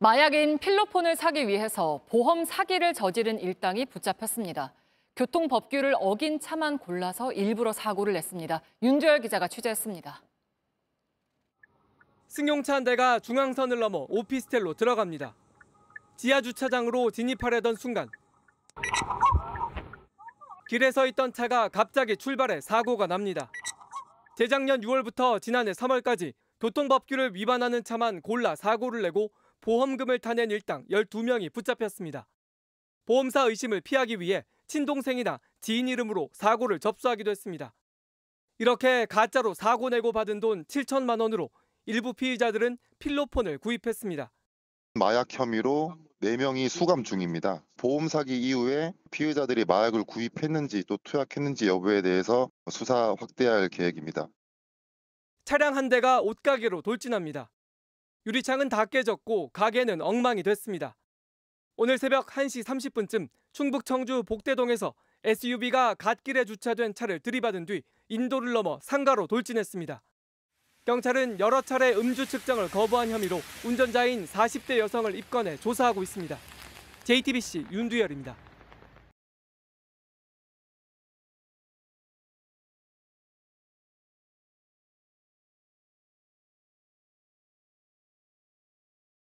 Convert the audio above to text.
마약인 필로폰을 사기 위해서 보험 사기를 저지른 일당이 붙잡혔습니다. 교통법규를 어긴 차만 골라서 일부러 사고를 냈습니다. 윤주열 기자가 취재했습니다. 승용차 한 대가 중앙선을 넘어 오피스텔로 들어갑니다. 지하 주차장으로 진입하려던 순간 길에 서 있던 차가 갑자기 출발해 사고가 납니다. 재작년 6월부터 지난해 3월까지 교통법규를 위반하는 차만 골라 사고를 내고 보험금을 타낸 일당 12명이 붙잡혔습니다. 보험사 의심을 피하기 위해 친동생이나 지인 이름으로 사고를 접수하기도 했습니다. 이렇게 가짜로 사고 내고 받은 돈 7천만 원으로 일부 피의자들은 필로폰을 구입했습니다. 마약 혐의로 4명이 수감 중입니다. 보험 사기 이후에 피의자들이 마약을 구입했는지 또 투약했는지 여부에 대해서 수사 확대할 계획입니다. 차량 한 대가 옷가게로 돌진합니다. 유리창은 다 깨졌고 가게는 엉망이 됐습니다. 오늘 새벽 1시 30분쯤 충북 청주 복대동에서 SUV가 갓길에 주차된 차를 들이받은 뒤 인도를 넘어 상가로 돌진했습니다. 경찰은 여러 차례 음주 측정을 거부한 혐의로 운전자인 40대 여성을 입건해 조사하고 있습니다. JTBC 윤두열입니다.